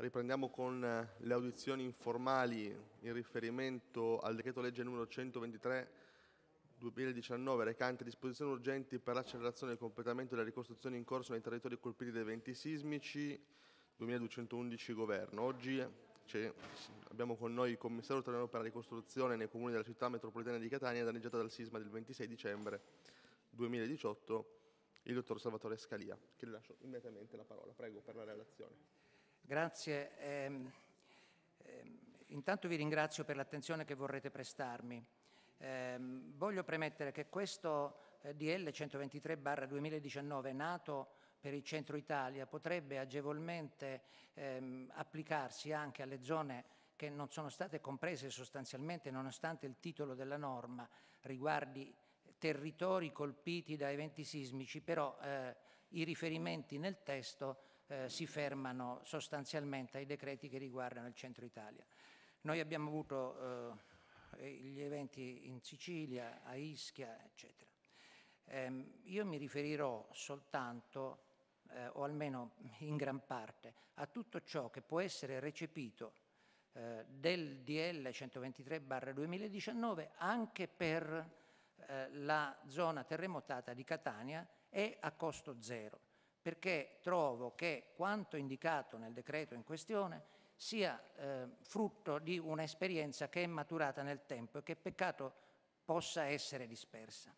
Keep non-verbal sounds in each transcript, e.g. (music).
Riprendiamo con eh, le audizioni informali in riferimento al decreto legge numero 123 2019 recante disposizioni urgenti per l'accelerazione e il completamento della ricostruzione in corso nei territori colpiti dai eventi sismici 2211 governo. Oggi abbiamo con noi il commissario italiano per la ricostruzione nei comuni della città metropolitana di Catania danneggiata dal sisma del 26 dicembre 2018, il dottor Salvatore Scalia, che le lascio immediatamente la parola. Prego per la relazione. Grazie. Eh, eh, intanto vi ringrazio per l'attenzione che vorrete prestarmi. Eh, voglio premettere che questo eh, DL 123-2019 nato per il centro Italia potrebbe agevolmente ehm, applicarsi anche alle zone che non sono state comprese sostanzialmente nonostante il titolo della norma riguardi eh, territori colpiti da eventi sismici, però eh, i riferimenti nel testo eh, si fermano sostanzialmente ai decreti che riguardano il centro Italia. Noi abbiamo avuto eh, gli eventi in Sicilia, a Ischia, eccetera. Ehm, io mi riferirò soltanto, eh, o almeno in gran parte, a tutto ciò che può essere recepito eh, del DL 123-2019 anche per eh, la zona terremotata di Catania e a costo zero perché trovo che quanto indicato nel decreto in questione sia eh, frutto di un'esperienza che è maturata nel tempo e che peccato possa essere dispersa.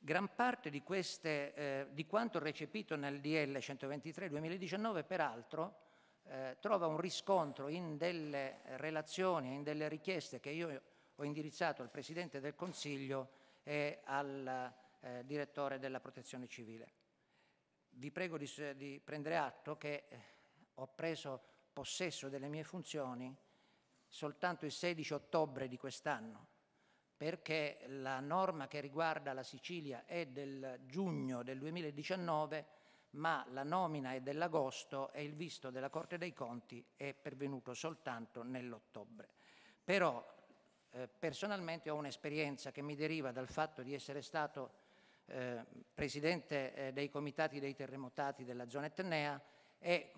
Gran parte di, queste, eh, di quanto recepito nel DL 123-2019, peraltro, eh, trova un riscontro in delle relazioni, in delle richieste che io ho indirizzato al Presidente del Consiglio e al eh, direttore della protezione civile. Vi prego di, di prendere atto che eh, ho preso possesso delle mie funzioni soltanto il 16 ottobre di quest'anno, perché la norma che riguarda la Sicilia è del giugno del 2019, ma la nomina è dell'agosto e il visto della Corte dei Conti è pervenuto soltanto nell'ottobre. Però eh, personalmente ho un'esperienza che mi deriva dal fatto di essere stato eh, presidente eh, dei comitati dei terremotati della zona etnea e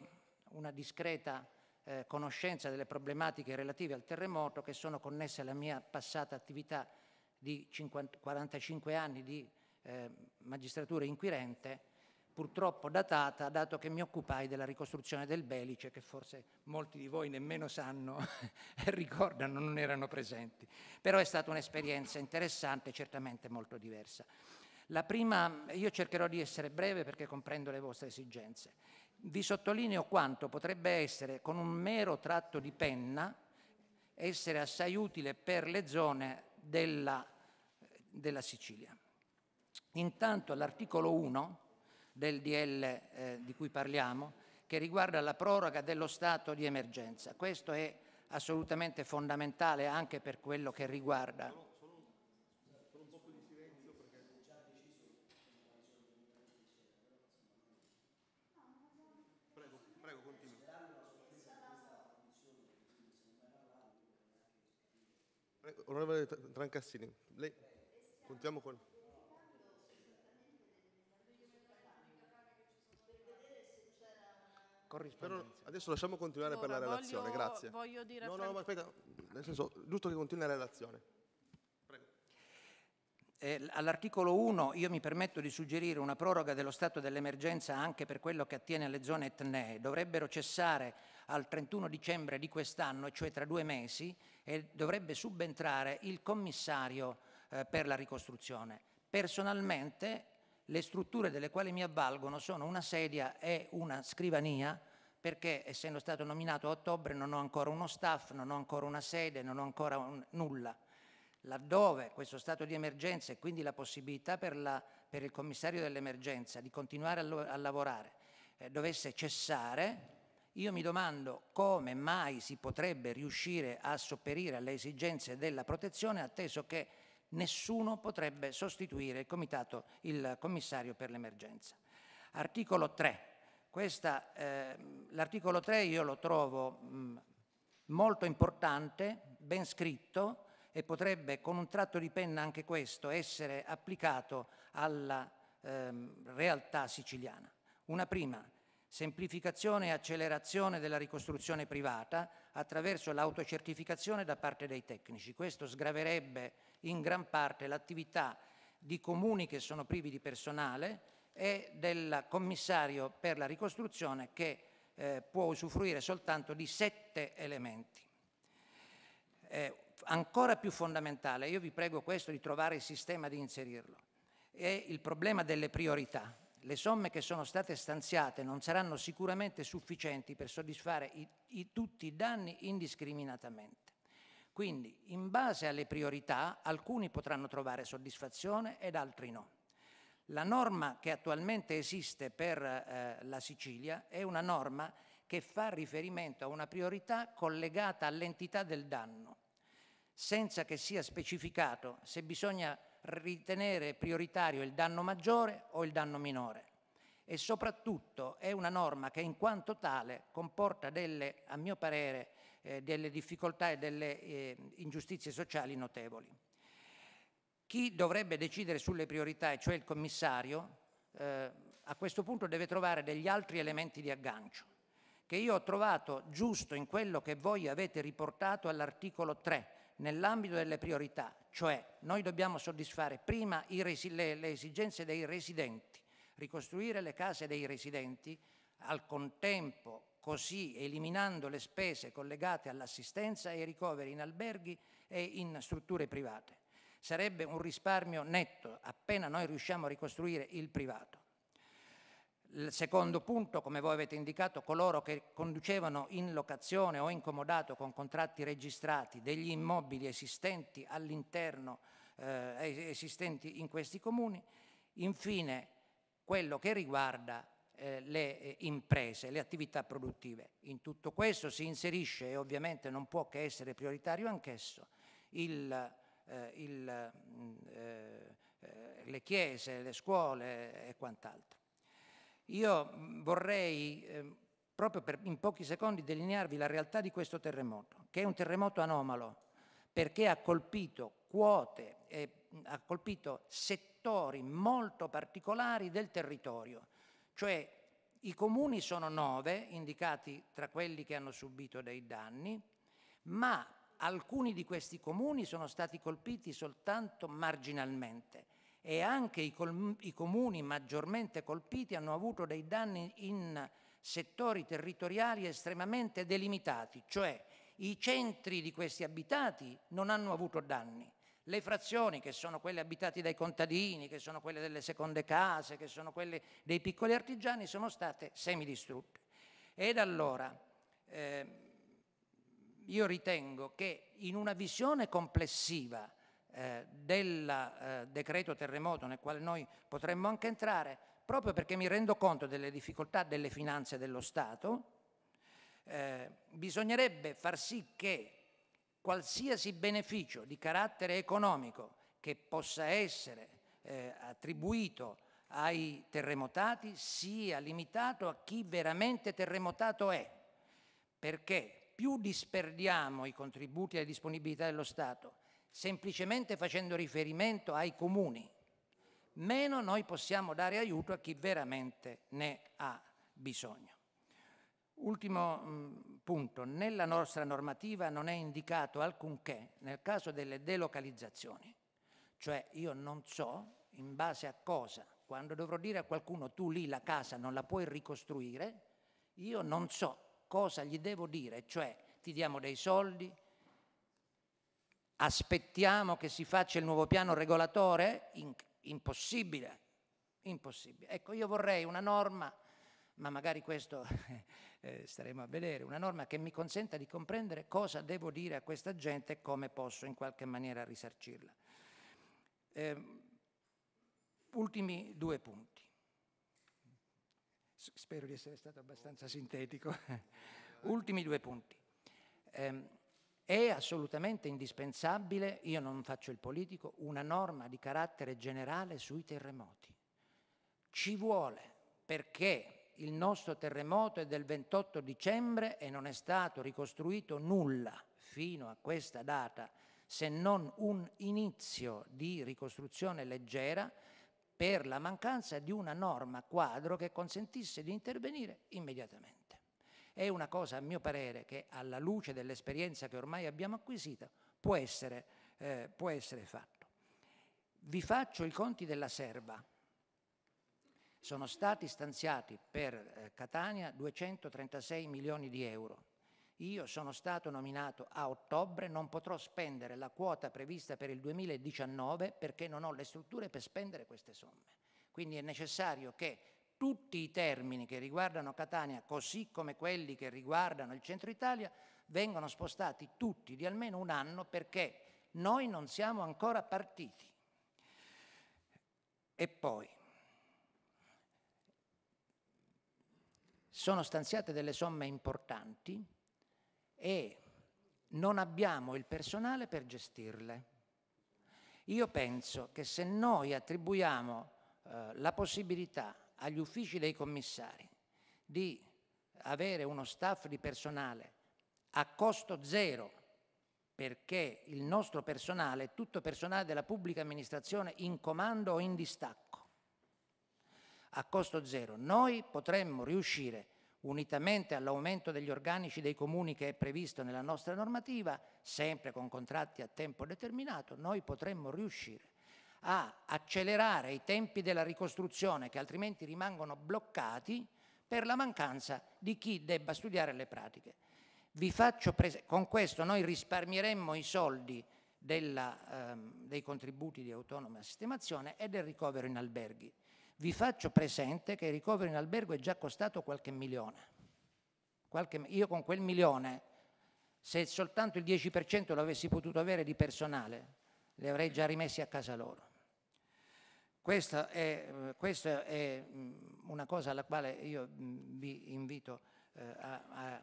una discreta eh, conoscenza delle problematiche relative al terremoto che sono connesse alla mia passata attività di 50, 45 anni di eh, magistratura inquirente, purtroppo datata, dato che mi occupai della ricostruzione del Belice, che forse molti di voi nemmeno sanno, (laughs) e ricordano, non erano presenti. Però è stata un'esperienza interessante, certamente molto diversa. La prima, io cercherò di essere breve perché comprendo le vostre esigenze. Vi sottolineo quanto potrebbe essere con un mero tratto di penna essere assai utile per le zone della, della Sicilia. Intanto l'articolo 1 del DL eh, di cui parliamo, che riguarda la proroga dello stato di emergenza. Questo è assolutamente fondamentale anche per quello che riguarda Onorevole Trancassini, lei contiamo con... Però adesso lasciamo continuare Ora, per la relazione, voglio, grazie. Voglio dire no, no, no, ma aspetta, nel senso, giusto che continui la relazione. Eh, all'articolo 1 io mi permetto di suggerire una proroga dello stato dell'emergenza anche per quello che attiene alle zone etnee. Dovrebbero cessare al 31 dicembre di quest'anno, cioè tra due mesi, e dovrebbe subentrare il commissario eh, per la ricostruzione. Personalmente le strutture delle quali mi avvalgono sono una sedia e una scrivania perché essendo stato nominato a ottobre non ho ancora uno staff, non ho ancora una sede, non ho ancora un, nulla. Laddove questo stato di emergenza e quindi la possibilità per, la, per il commissario dell'emergenza di continuare a, lo, a lavorare eh, dovesse cessare, io mi domando come mai si potrebbe riuscire a sopperire alle esigenze della protezione, atteso che nessuno potrebbe sostituire il, comitato, il commissario per l'emergenza. Articolo 3. Questa, eh, l'articolo 3 io lo trovo mh, molto importante, ben scritto e potrebbe con un tratto di penna anche questo essere applicato alla eh, realtà siciliana. Una prima, semplificazione e accelerazione della ricostruzione privata attraverso l'autocertificazione da parte dei tecnici. Questo sgraverebbe in gran parte l'attività di comuni che sono privi di personale e del commissario per la ricostruzione che eh, può usufruire soltanto di sette elementi. Eh, ancora più fondamentale, io vi prego questo di trovare il sistema di inserirlo, è il problema delle priorità le somme che sono state stanziate non saranno sicuramente sufficienti per soddisfare i, i, tutti i danni indiscriminatamente. Quindi, in base alle priorità, alcuni potranno trovare soddisfazione ed altri no. La norma che attualmente esiste per eh, la Sicilia è una norma che fa riferimento a una priorità collegata all'entità del danno, senza che sia specificato se bisogna ritenere prioritario il danno maggiore o il danno minore e soprattutto è una norma che in quanto tale comporta delle, a mio parere, eh, delle difficoltà e delle eh, ingiustizie sociali notevoli. Chi dovrebbe decidere sulle priorità, e cioè il commissario, eh, a questo punto deve trovare degli altri elementi di aggancio, che io ho trovato giusto in quello che voi avete riportato all'articolo 3, nell'ambito delle priorità, cioè noi dobbiamo soddisfare prima resi, le, le esigenze dei residenti, ricostruire le case dei residenti, al contempo così eliminando le spese collegate all'assistenza e ai ricoveri in alberghi e in strutture private. Sarebbe un risparmio netto appena noi riusciamo a ricostruire il privato. Il secondo punto, come voi avete indicato, coloro che conducevano in locazione o incomodato con contratti registrati degli immobili esistenti all'interno, eh, esistenti in questi comuni. Infine, quello che riguarda eh, le eh, imprese, le attività produttive. In tutto questo si inserisce, e ovviamente non può che essere prioritario anch'esso, il, eh, mm, eh, eh le chiese, le scuole e quant'altro. Io vorrei, eh, proprio per, in pochi secondi, delinearvi la realtà di questo terremoto, che è un terremoto anomalo, perché ha colpito quote, eh, ha colpito settori molto particolari del territorio, cioè i comuni sono nove, indicati tra quelli che hanno subito dei danni, ma alcuni di questi comuni sono stati colpiti soltanto marginalmente e anche i, col- i comuni maggiormente colpiti hanno avuto dei danni in settori territoriali estremamente delimitati, cioè i centri di questi abitati non hanno avuto danni. Le frazioni, che sono quelle abitate dai contadini, che sono quelle delle seconde case, che sono quelle dei piccoli artigiani, sono state semidistrutte. Ed allora eh, io ritengo che in una visione complessiva eh, del eh, decreto terremoto nel quale noi potremmo anche entrare, proprio perché mi rendo conto delle difficoltà delle finanze dello Stato, eh, bisognerebbe far sì che qualsiasi beneficio di carattere economico che possa essere eh, attribuito ai terremotati sia limitato a chi veramente terremotato è, perché più disperdiamo i contributi e le disponibilità dello Stato semplicemente facendo riferimento ai comuni, meno noi possiamo dare aiuto a chi veramente ne ha bisogno. Ultimo mm, punto, nella nostra normativa non è indicato alcunché nel caso delle delocalizzazioni, cioè io non so in base a cosa, quando dovrò dire a qualcuno tu lì la casa non la puoi ricostruire, io non so cosa gli devo dire, cioè ti diamo dei soldi, Aspettiamo che si faccia il nuovo piano regolatore? In, impossibile, impossibile. Ecco, io vorrei una norma, ma magari questo (laughs) eh, staremo a vedere, una norma che mi consenta di comprendere cosa devo dire a questa gente e come posso in qualche maniera risarcirla. Eh, ultimi due punti. spero di essere stato abbastanza sintetico. (laughs) ultimi due punti. Eh, è assolutamente indispensabile, io non faccio il politico, una norma di carattere generale sui terremoti. Ci vuole perché il nostro terremoto è del 28 dicembre e non è stato ricostruito nulla fino a questa data, se non un inizio di ricostruzione leggera per la mancanza di una norma quadro che consentisse di intervenire immediatamente. È una cosa, a mio parere, che alla luce dell'esperienza che ormai abbiamo acquisito può essere, eh, può essere fatto. Vi faccio i conti della serva. Sono stati stanziati per eh, Catania 236 milioni di euro. Io sono stato nominato a ottobre, non potrò spendere la quota prevista per il 2019 perché non ho le strutture per spendere queste somme. Quindi è necessario che tutti i termini che riguardano Catania, così come quelli che riguardano il centro Italia, vengono spostati tutti di almeno un anno perché noi non siamo ancora partiti. E poi sono stanziate delle somme importanti e non abbiamo il personale per gestirle. Io penso che se noi attribuiamo eh, la possibilità agli uffici dei commissari di avere uno staff di personale a costo zero, perché il nostro personale è tutto personale della pubblica amministrazione in comando o in distacco, a costo zero. Noi potremmo riuscire, unitamente all'aumento degli organici dei comuni che è previsto nella nostra normativa, sempre con contratti a tempo determinato, noi potremmo riuscire a accelerare i tempi della ricostruzione che altrimenti rimangono bloccati per la mancanza di chi debba studiare le pratiche. con questo noi risparmieremmo i soldi della, ehm, dei contributi di autonoma sistemazione e del ricovero in alberghi. Vi faccio presente che il ricovero in albergo è già costato qualche milione. Qualche, io con quel milione, se soltanto il 10% lo avessi potuto avere di personale, li avrei già rimessi a casa loro. Questa è, eh, questa è, mm, una cosa alla quale io mm, vi invito eh, a,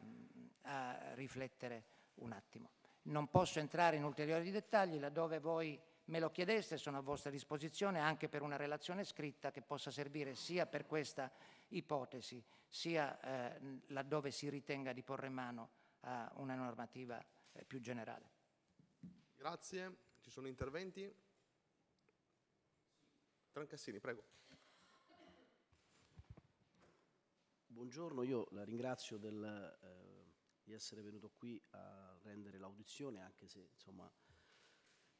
a, a riflettere un attimo. Non posso entrare in ulteriori dettagli laddove voi me lo chiedeste, sono a vostra disposizione anche per una relazione scritta che possa servire sia per questa ipotesi, sia eh, laddove si ritenga di porre mano a una normativa più generale. Grazie, ci sono interventi? Trancassini, prego. Buongiorno, io la ringrazio del, eh, di essere venuto qui a rendere l'audizione, anche se insomma,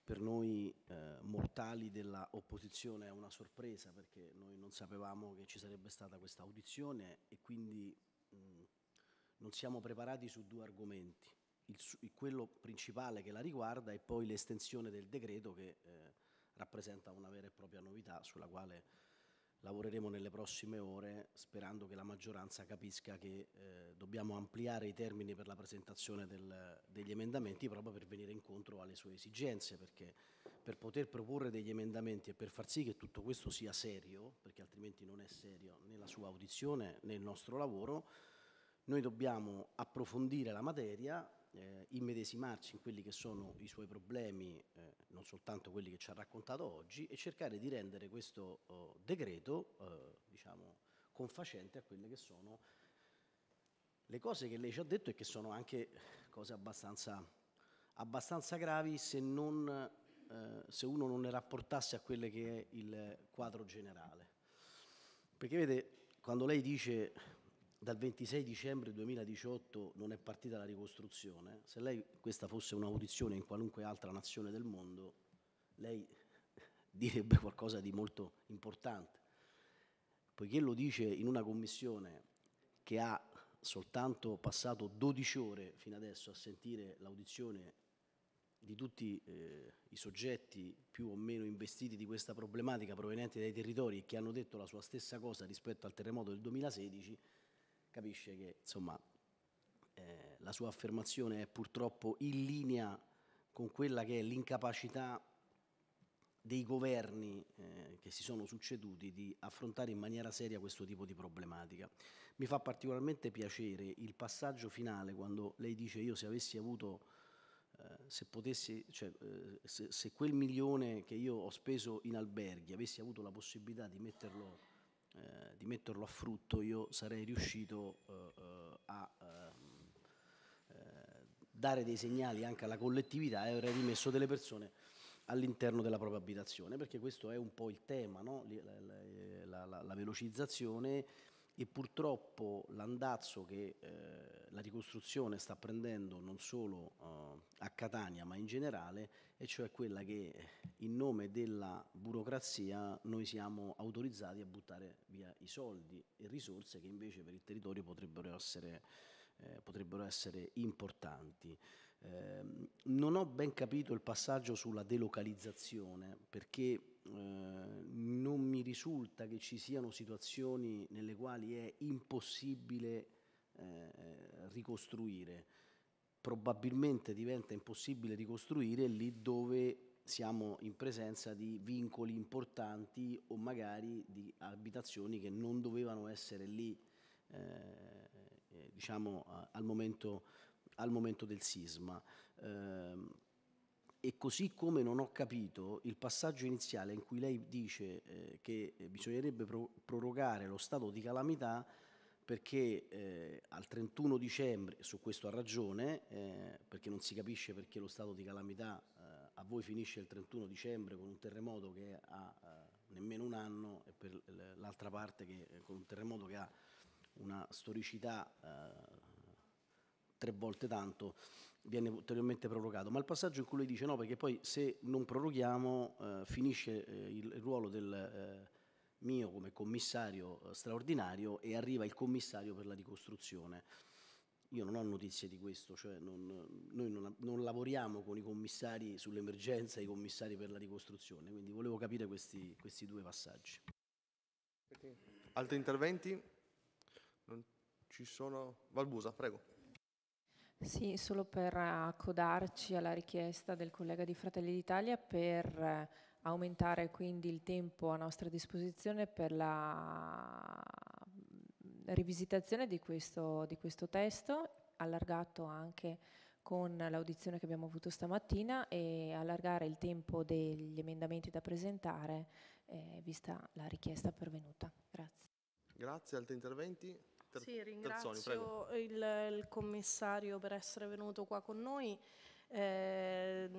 per noi eh, mortali dell'opposizione è una sorpresa perché noi non sapevamo che ci sarebbe stata questa audizione e quindi mh, mm, non siamo preparati su due argomenti. Il, quello principale che la riguarda e poi l'estensione del decreto che eh, rappresenta una vera e propria novità sulla quale lavoreremo nelle prossime ore sperando che la maggioranza capisca che eh, dobbiamo ampliare i termini per la presentazione del, degli emendamenti proprio per venire incontro alle sue esigenze, perché per poter proporre degli emendamenti e per far sì che tutto questo sia serio, perché altrimenti non è serio né la sua audizione né il nostro lavoro, noi dobbiamo approfondire la materia, eh, immedesimarsi in quelli che sono i suoi problemi, eh, non soltanto quelli che ci ha raccontato oggi, e cercare di rendere questo oh, decreto eh, diciamo, confacente a quelle che sono le cose che lei ci ha detto e che sono anche cose abbastanza, abbastanza gravi se, non, eh, se uno non ne rapportasse a quelle che è il quadro generale. Perché vede, quando lei dice dal 26 dicembre 2018 non è partita la ricostruzione, se lei questa fosse un'audizione in qualunque altra nazione del mondo, lei (laughs) direbbe qualcosa di molto importante. Poiché lo dice in una commissione che ha soltanto passato 12 ore fino adesso a sentire l'audizione di tutti eh, i soggetti più o meno investiti di questa problematica provenienti dai territori che hanno detto la sua stessa cosa rispetto al terremoto del 2016, capisce che insomma, eh, la sua affermazione è purtroppo in linea con quella che è l'incapacità dei governi eh, che si sono succeduti di affrontare in maniera seria questo tipo di problematica. Mi fa particolarmente piacere il passaggio finale quando lei dice io se avessi avuto, eh, se potessi, cioè, eh, se, se quel milione che io ho speso in alberghi avessi avuto la possibilità di metterlo eh, di metterlo a frutto io sarei riuscito eh, eh a ehm, eh, dare dei segnali anche alla collettività e avrei rimesso delle persone all'interno della propria abitazione, perché questo è un po' il tema, no? la, la, la, la velocizzazione e purtroppo l'andazzo che eh, la ricostruzione sta prendendo non solo uh, a Catania ma in generale, e cioè quella che in nome della burocrazia noi siamo autorizzati a buttare via i soldi e risorse che invece per il territorio potrebbero essere, eh, potrebbero essere importanti. Eh, non ho ben capito il passaggio sulla delocalizzazione perché eh, non mi risulta che ci siano situazioni nelle quali è impossibile eh, eh, ricostruire. Probabilmente diventa impossibile ricostruire lì dove siamo in presenza di vincoli importanti o magari di abitazioni che non dovevano essere lì eh, eh diciamo, al, momento, al, momento, del sisma. Eh, e così come non ho capito il passaggio iniziale in cui lei dice eh, che bisognerebbe pro prorogare lo stato di calamità perché eh, al 31 dicembre, su questo ha ragione, eh, perché non si capisce perché lo stato di calamità eh, a voi finisce il 31 dicembre con un terremoto che ha eh, nemmeno un anno e per l'altra parte che, eh, con un terremoto che ha una storicità eh, tre volte tanto, viene ulteriormente prorogato. Ma il passaggio in cui lui dice no, perché poi se non proroghiamo finisce il, il, ruolo del mio come commissario eh, straordinario e arriva il commissario per la ricostruzione. Io non ho notizie di questo, cioè non, noi non, non, lavoriamo con i commissari sull'emergenza e i commissari per la ricostruzione, quindi volevo capire questi, questi due passaggi. Altri interventi? Non ci sono. Valbusa, prego. Sì, solo per accodarci alla richiesta del collega di Fratelli d'Italia per eh, aumentare quindi il tempo a nostra disposizione per la rivisitazione di questo, di questo testo, allargato anche con l'audizione che abbiamo avuto stamattina e allargare il tempo degli emendamenti da presentare, eh, vista la richiesta pervenuta. Grazie. Grazie, altri interventi? Ter sì, ringrazio Terzoni, il, il commissario per essere venuto qua con noi. Eh,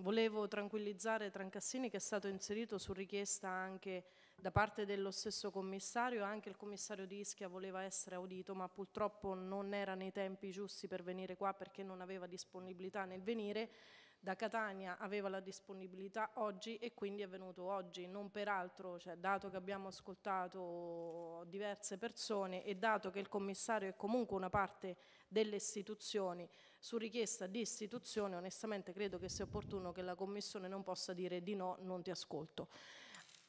volevo tranquillizzare Trancassini che è stato inserito su richiesta anche da parte dello stesso commissario, anche il commissario di Ischia voleva essere audito ma purtroppo non era nei tempi giusti per venire qua perché non aveva disponibilità nel venire, da Catania aveva la disponibilità oggi e quindi è venuto oggi, non peraltro, cioè, dato che abbiamo ascoltato diverse persone e dato che il commissario è comunque una parte delle istituzioni, su richiesta di istituzione, onestamente credo che sia opportuno che la Commissione non possa dire di no, non ti ascolto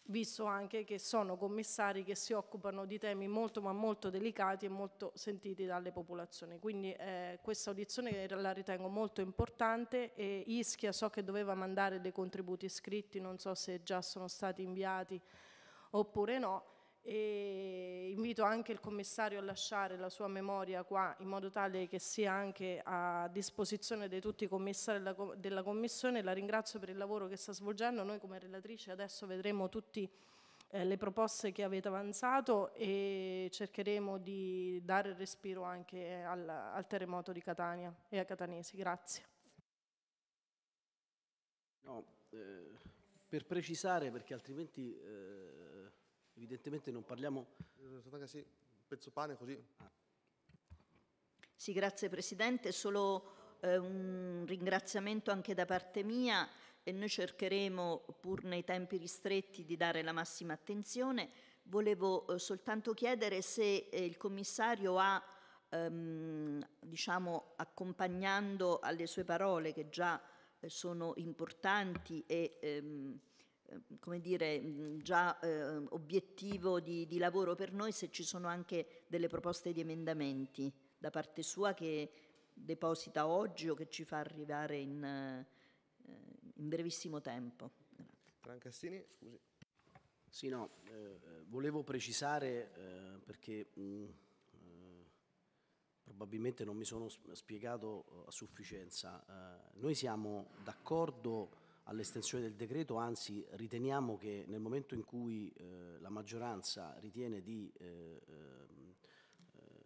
visto anche che sono commissari che si occupano di temi molto ma molto delicati e molto sentiti dalle popolazioni. Quindi eh, questa audizione la ritengo molto importante e Ischia so che doveva mandare dei contributi scritti, non so se già sono stati inviati oppure no e invito anche il commissario a lasciare la sua memoria qua in modo tale che sia anche a disposizione di tutti i commissari della Commissione. La ringrazio per il lavoro che sta svolgendo. Noi come relatrice adesso vedremo tutte eh, le proposte che avete avanzato e cercheremo di dare respiro anche al, al terremoto di Catania e a Catanesi. Grazie. No, eh, per precisare, perché altrimenti eh Evidentemente non parliamo... Sì, pezzo pane così. Sì, grazie Presidente. Solo eh, un ringraziamento anche da parte mia e noi cercheremo, pur nei tempi ristretti, di dare la massima attenzione. Volevo eh, soltanto chiedere se eh, il Commissario ha, ehm, diciamo, accompagnando alle sue parole, che già eh, sono importanti e... Ehm, Ehm, come dire, già eh, obiettivo di, di, lavoro per noi se ci sono anche delle proposte di emendamenti da parte sua che deposita oggi o che ci fa arrivare in, eh, in brevissimo tempo. Francassini, scusi. Sì, no, eh, volevo precisare eh, perché mh, eh, probabilmente non mi sono spiegato eh, a sufficienza. noi siamo d'accordo all'estensione del decreto, anzi riteniamo che nel momento in cui eh, la maggioranza ritiene di eh, ehm, eh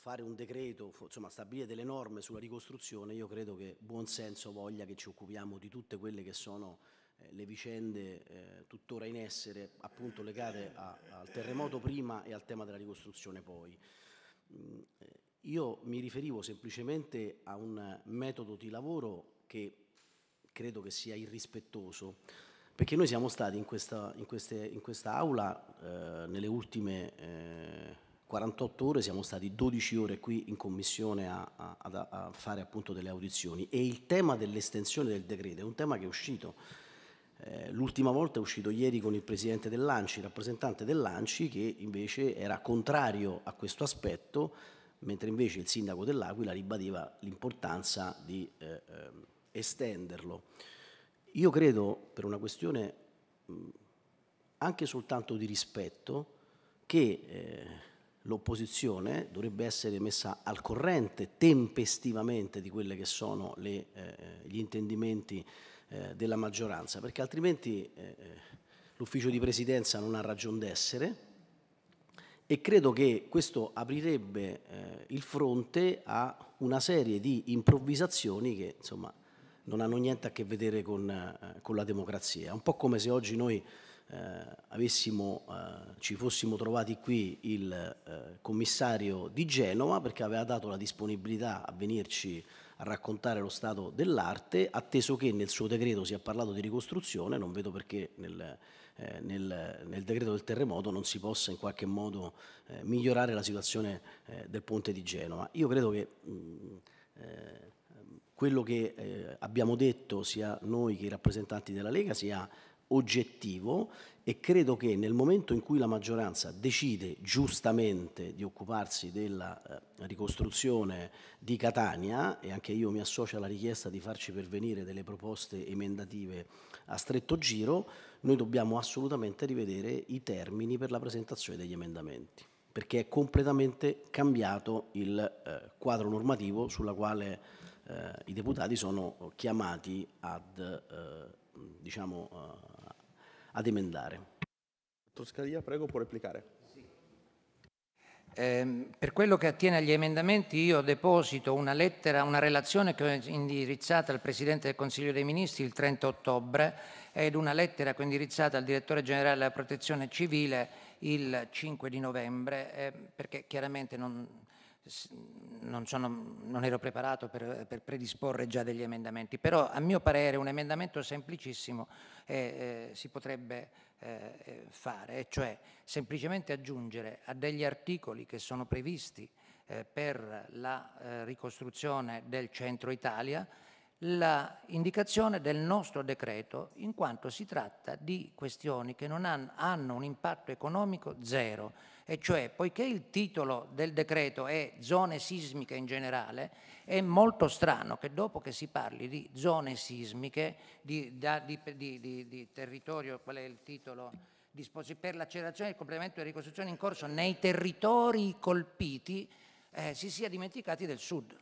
fare un decreto, insomma stabilire delle norme sulla ricostruzione, io credo che buonsenso voglia che ci occupiamo di tutte quelle che sono eh, le vicende eh, tuttora in essere appunto legate a, al terremoto prima e al tema della ricostruzione poi. Mm, eh, io mi riferivo semplicemente a un metodo di lavoro che credo che sia irrispettoso, perché noi siamo stati in questa, in queste, in questa aula eh, nelle ultime eh, 48 ore, siamo stati 12 ore qui in commissione a, a, a fare appunto delle audizioni e il tema dell'estensione del decreto è un tema che è uscito. Eh, l'ultima volta è uscito ieri con il presidente dell'Anci, il rappresentante dell'Anci, che invece era contrario a questo aspetto, mentre invece il sindaco dell'Aquila ribadiva l'importanza di... Eh, ehm, estenderlo. Io credo, per una questione anche soltanto di rispetto, che eh, l'opposizione dovrebbe essere messa al corrente tempestivamente di quelli che sono le, eh, gli intendimenti eh, della maggioranza, perché altrimenti l'ufficio di presidenza non ha ragione d'essere e credo che questo aprirebbe il fronte a una serie di improvvisazioni che insomma non hanno niente a che vedere con, eh, con la democrazia. È un po' come se oggi noi eh, avessimo, eh, ci fossimo trovati qui il commissario di Genova perché aveva dato la disponibilità a venirci a raccontare lo stato dell'arte, atteso che nel suo decreto si è parlato di ricostruzione, non vedo perché nel, eh, nel, nel decreto del terremoto non si possa in qualche modo eh, migliorare la situazione eh, del ponte di Genova. Io credo che mh, mm, quello che eh, abbiamo detto sia noi che i rappresentanti della Lega sia oggettivo e credo che nel momento in cui la maggioranza decide giustamente di occuparsi della eh, ricostruzione di Catania e anche io mi associo alla richiesta di farci pervenire delle proposte emendative a stretto giro, noi dobbiamo assolutamente rivedere i termini per la presentazione degli emendamenti perché è completamente cambiato il eh, quadro normativo sulla quale eh, i deputati sono chiamati ad, eh, diciamo, eh, ad emendare. Dottor prego, può replicare. Eh, per quello che attiene agli emendamenti io deposito una lettera, una relazione che ho indirizzata al Presidente del Consiglio dei Ministri il 30 ottobre ed una lettera che ho indirizzata al Direttore Generale della Protezione Civile il 5 di novembre eh, perché chiaramente non, non, sono, non ero preparato per, per, predisporre già degli emendamenti, però a mio parere un emendamento semplicissimo eh, eh, si potrebbe eh, eh, fare, cioè semplicemente aggiungere a degli articoli che sono previsti eh, per la ricostruzione del centro Italia l'indicazione del nostro decreto in quanto si tratta di questioni che hanno, hanno un impatto economico zero e cioè poiché il titolo del decreto è zone sismiche in generale, è molto strano che dopo che si parli di zone sismiche, di, da, di, di, di territorio, qual è il titolo? per l'accelerazione del complemento delle ricostruzioni in corso nei territori colpiti, eh, si sia dimenticati del sud.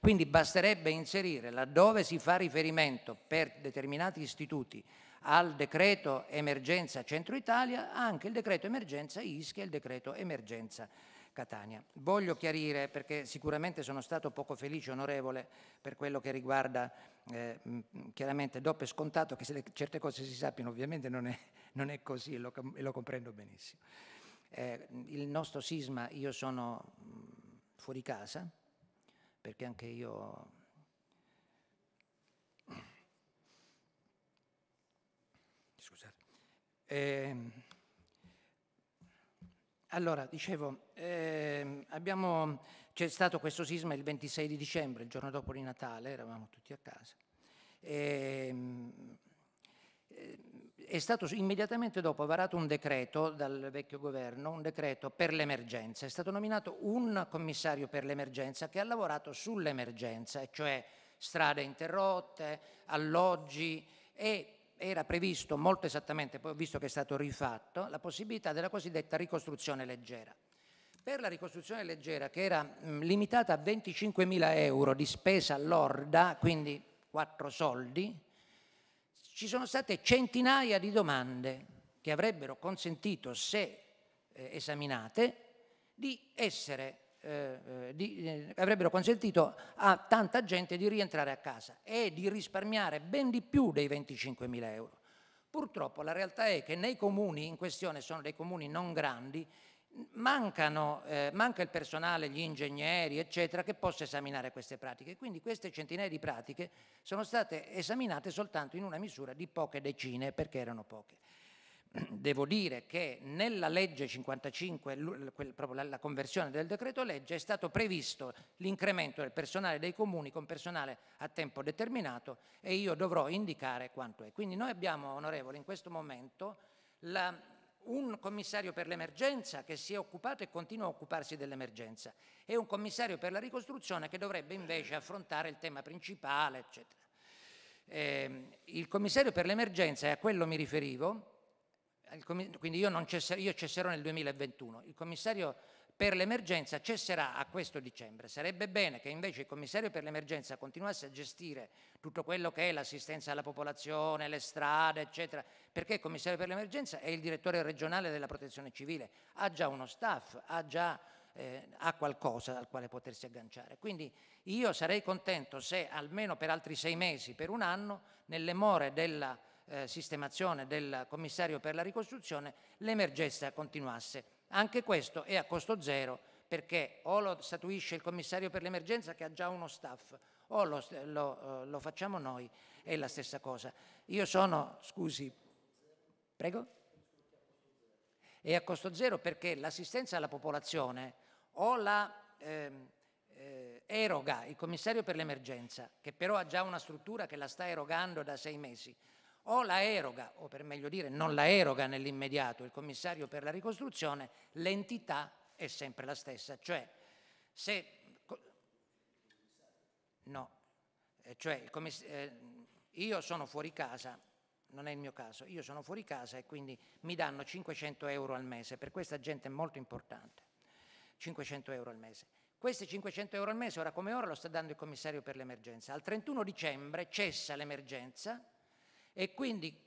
Quindi basterebbe inserire laddove si fa riferimento per determinati istituti al decreto emergenza Centro Italia, anche il decreto emergenza Ischia e il decreto emergenza Catania. Voglio chiarire, perché sicuramente sono stato poco felice, onorevole, per quello che riguarda, eh, mm, chiaramente do per scontato che se le, certe cose si sappiano, ovviamente non è, non è così, lo, lo comprendo benissimo. Eh, il nostro sisma, io sono mm, fuori casa, perché anche io Eh, allora, dicevo, eh, abbiamo, c'è stato questo sisma il 26 di dicembre, il giorno dopo di Natale, eravamo tutti a casa. Eh, è stato immediatamente dopo varato un decreto dal vecchio governo, un decreto per l'emergenza. È stato nominato un commissario per l'emergenza che ha lavorato sull'emergenza, cioè strade interrotte, alloggi e era previsto molto esattamente, poi ho visto che è stato rifatto, la possibilità della cosiddetta ricostruzione leggera. Per la ricostruzione leggera, che era mh, mm, limitata a 25.000 euro di spesa lorda, quindi quattro soldi, ci sono state centinaia di domande che avrebbero consentito, se eh, esaminate, di essere eh, eh, di, eh, avrebbero consentito a tanta gente di rientrare a casa e di risparmiare ben di più dei 25 mila euro. Purtroppo la realtà è che nei comuni in questione, sono dei comuni non grandi, mancano, eh, manca il personale, gli ingegneri, eccetera, che possa esaminare queste pratiche. Quindi queste centinaia di pratiche sono state esaminate soltanto in una misura di poche decine, perché erano poche devo dire che nella legge 55, proprio la conversione del decreto legge, è stato previsto l'incremento del personale dei comuni con personale a tempo determinato e io dovrò indicare quanto è. Quindi noi abbiamo, onorevole, in questo momento la, un commissario per l'emergenza che si è occupato e continua a occuparsi dell'emergenza e un commissario per la ricostruzione che dovrebbe invece affrontare il tema principale, eccetera. Eh, il commissario per l'emergenza, e a quello mi riferivo, quindi io, cesserò, io cesserò nel 2021, il commissario per l'emergenza cesserà a questo dicembre. Sarebbe bene che invece il commissario per l'emergenza continuasse a gestire tutto quello che è l'assistenza alla popolazione, le strade, eccetera, perché il commissario per l'emergenza è il direttore regionale della protezione civile, ha già uno staff, ha già eh, ha qualcosa al quale potersi agganciare. Quindi io sarei contento se almeno per altri sei mesi, per un anno, nelle more della eh, sistemazione del commissario per la ricostruzione l'emergenza continuasse. Anche questo è a costo zero perché o lo statuisce il commissario per l'emergenza che ha già uno staff o lo, lo, eh, lo facciamo noi, è la stessa cosa. Io sono, scusi, prego? È a costo zero perché l'assistenza alla popolazione o la... Ehm, eh, eroga il commissario per l'emergenza, che però ha già una struttura che la sta erogando da sei mesi, o la eroga, o per meglio dire non la eroga nell'immediato il commissario per la ricostruzione, l'entità è sempre la stessa, cioè se no, eh, cioè, eh, io sono fuori casa, non è il mio caso, io sono fuori casa e quindi mi danno 500 euro al mese, per questa gente è molto importante, 500 euro al mese. Questi 500 euro al mese, ora come ora, lo sta dando il commissario per l'emergenza. Al 31 dicembre cessa l'emergenza e quindi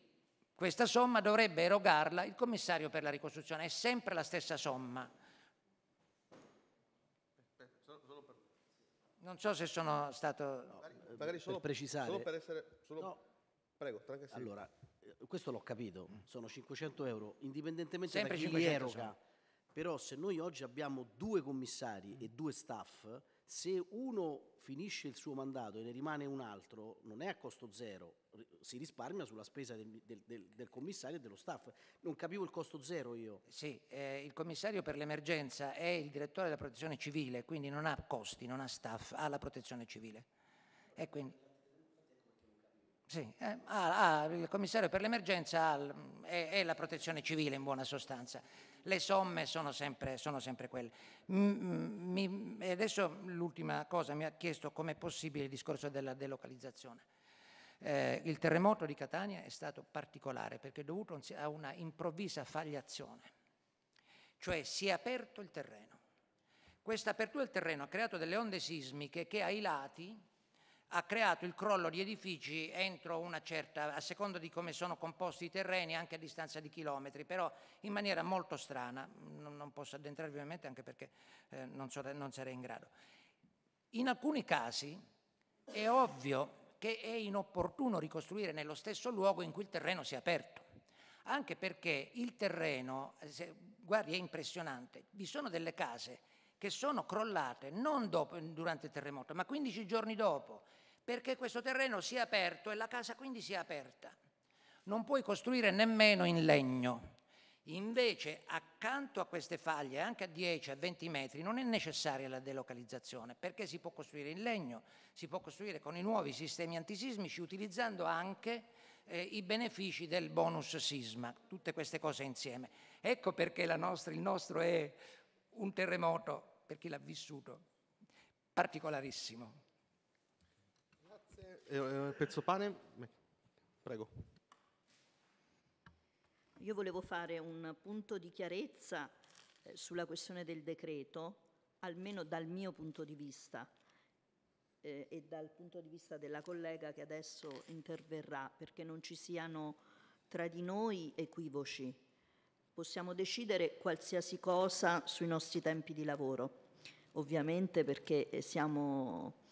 questa somma dovrebbe erogarla il commissario per la ricostruzione, è sempre la stessa somma. Non so se sono stato... Magari, eh, magari solo, per precisare. Solo per essere... Solo... No. Prego, tranquillo. Allora, eh, questo l'ho capito, mm. sono 500 euro, indipendentemente sempre da chi li eroga. Sono. Però se noi oggi abbiamo due commissari mm. e due staff, se uno finisce il suo mandato e ne rimane un altro, non è a costo zero, si risparmia sulla spesa del, del, del commissario e dello staff. Non capivo il costo zero io. Sì, eh, il commissario per l'emergenza è il direttore della protezione civile, quindi non ha costi, non ha staff, ha la protezione civile. E quindi... Sì, eh, ah, ah, il commissario per l'emergenza è, è la protezione civile in buona sostanza le somme sono sempre, sono sempre quelle. Mi, adesso l'ultima cosa, mi ha chiesto com'è possibile il discorso della delocalizzazione. Eh, il terremoto di Catania è stato particolare perché è dovuto a una improvvisa fagliazione, cioè si è aperto il terreno. Questa apertura del terreno ha creato delle onde sismiche che ai lati ha creato il crollo di edifici entro una certa, a seconda di come sono composti i terreni, anche a distanza di chilometri, però in maniera molto strana, non, posso addentrarvi ovviamente anche perché eh, non, so, non sarei in grado. In alcuni casi è ovvio che è inopportuno ricostruire nello stesso luogo in cui il terreno si è aperto, anche perché il terreno, se, guardi è impressionante, vi sono delle case che sono crollate non dopo, durante il terremoto, ma 15 giorni dopo, perché questo terreno sia aperto e la casa quindi sia aperta. Non puoi costruire nemmeno in legno. Invece accanto a queste faglie, anche a 10, a 20 metri, non è necessaria la delocalizzazione perché si può costruire in legno, si può costruire con i nuovi sistemi antisismici utilizzando anche eh, i benefici del bonus sisma, tutte queste cose insieme. Ecco perché nostra, il nostro è un terremoto, per chi l'ha vissuto, particolarissimo. Eh, eh, pezzo pane, prego. Io volevo fare un punto di chiarezza eh, sulla questione del decreto, almeno dal mio punto di vista e dal punto di vista della collega che adesso interverrà, perché non ci siano tra di noi equivoci. Possiamo decidere qualsiasi cosa sui nostri tempi di lavoro, ovviamente perché siamo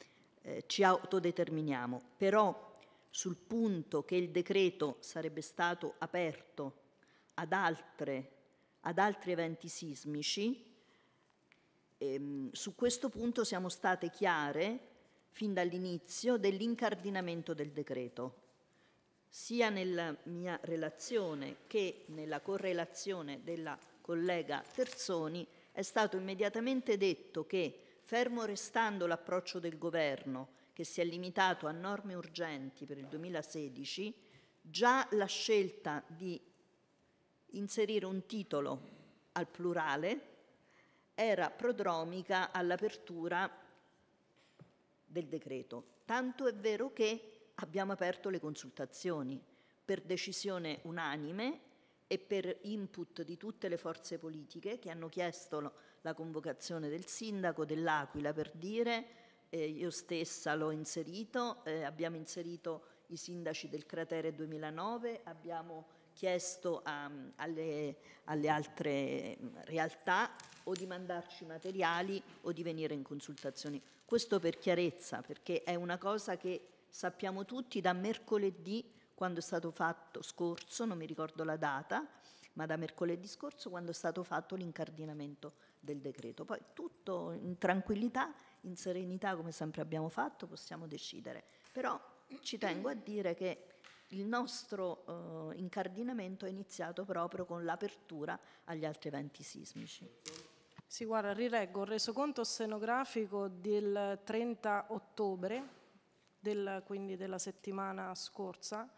eh, ci autodeterminiamo, però sul punto che il decreto sarebbe stato aperto ad, altre, ad altri eventi sismici, ehm, su questo punto siamo state chiare fin dall'inizio dell'incardinamento del decreto. Sia nella mia relazione che nella correlazione della collega Terzoni è stato immediatamente detto che fermo restando l'approccio del governo che si è limitato a norme urgenti per il 2016, già la scelta di inserire un titolo al plurale era prodromica all'apertura del decreto. Tanto è vero che abbiamo aperto le consultazioni per decisione unanime e per input di tutte le forze politiche che hanno chiesto la convocazione del sindaco dell'Aquila per dire, eh, io stessa l'ho inserito, eh, abbiamo inserito i sindaci del cratere 2009, abbiamo chiesto a, ehm, alle, alle altre ehm, realtà o di mandarci materiali o di venire in consultazioni. Questo per chiarezza, perché è una cosa che sappiamo tutti da mercoledì quando è stato fatto scorso, non mi ricordo la data, ma da mercoledì scorso quando è stato fatto l'incardinamento del decreto. Poi tutto in tranquillità, in serenità, come sempre abbiamo fatto, possiamo decidere. Però ci tengo a dire che il nostro eh, incardinamento è iniziato proprio con l'apertura agli altri eventi sismici. Sì, guarda, rireggo il resoconto scenografico del 30 ottobre, del, quindi della settimana scorsa,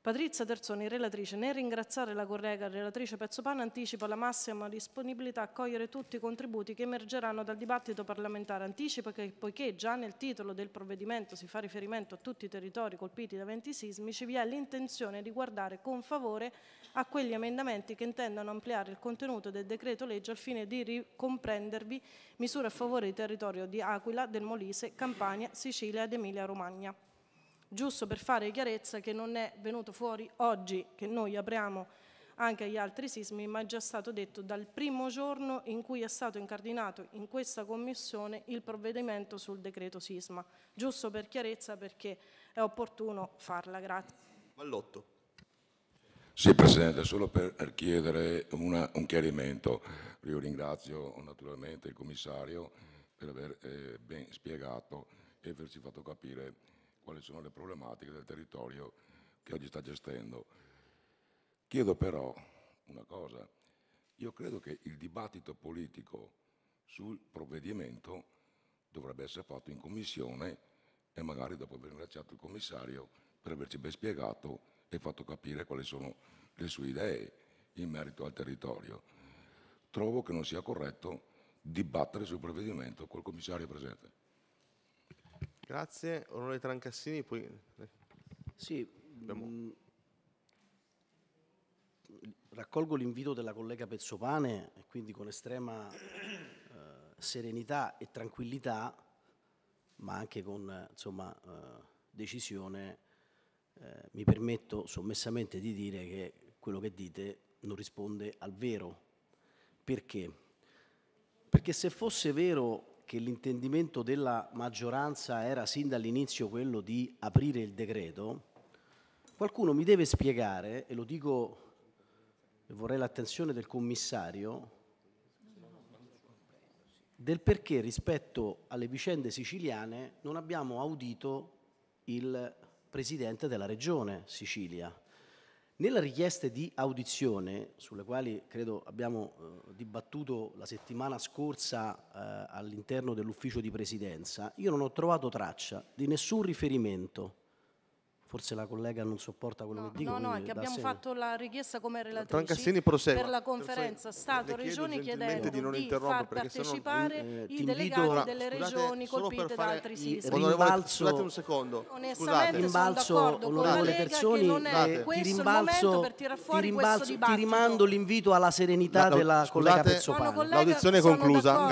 Patrizia Terzoni, relatrice, nel ringraziare la collega relatrice Pezzopana anticipa la massima disponibilità a cogliere tutti i contributi che emergeranno dal dibattito parlamentare. Anticipa che poiché già nel titolo del provvedimento si fa riferimento a tutti i territori colpiti da eventi sismici, vi è l'intenzione di guardare con favore a quegli emendamenti che intendono ampliare il contenuto del decreto legge al fine di comprendervi misure a favore del territorio di Aquila, del Molise, Campania, Sicilia ed Emilia Romagna giusto per fare chiarezza che non è venuto fuori oggi che noi apriamo anche agli altri sismi, ma è già stato detto dal primo giorno in cui è stato incardinato in questa commissione il provvedimento sul decreto sisma, giusto per chiarezza perché è opportuno farla. Grazie. Vallotto. Sì Presidente, solo per chiedere una, un chiarimento. Io ringrazio naturalmente il Commissario per aver eh, ben spiegato e averci fatto capire quali sono le problematiche del territorio che oggi sta gestendo. Chiedo però una cosa, io credo che il dibattito politico sul provvedimento dovrebbe essere fatto in commissione e magari dopo aver ringraziato il commissario per averci ben spiegato e fatto capire quali sono le sue idee in merito al territorio. Trovo che non sia corretto dibattere sul provvedimento col commissario presente. Grazie, onorevole Trancassini, poi... Eh, sì, Abbiamo... Mm, raccolgo l'invito della collega Pezzopane e quindi con estrema eh, serenità e tranquillità, ma anche con insomma, eh, decisione, eh, mi permetto sommessamente di dire che quello che dite non risponde al vero. Perché? Perché se fosse vero che l'intendimento della maggioranza era sin dall'inizio quello di aprire il decreto, qualcuno mi deve spiegare, e lo dico e vorrei l'attenzione del commissario, del perché rispetto alle vicende siciliane non abbiamo audito il Presidente della Regione Sicilia, nelle richieste di audizione, sulle quali credo abbiamo eh, dibattuto la settimana scorsa eh, all'interno dell'ufficio di presidenza, io non ho trovato traccia di nessun riferimento forse la collega non sopporta quello no, che dico. No, no, è che abbiamo fatto la richiesta come relatrice per la conferenza Stato-Regioni chiedendo di, non di far partecipare eh, eh i delegati ora, delle regioni colpite da altri sismi. Rimbalzo, scusate un secondo. Onestamente rimbalzo, onorevole Terzoni, non eh, ti rimbalzo, per ti rimbalzo, Ti rimando l'invito alla serenità della collega Pezzopane. L'audizione è conclusa.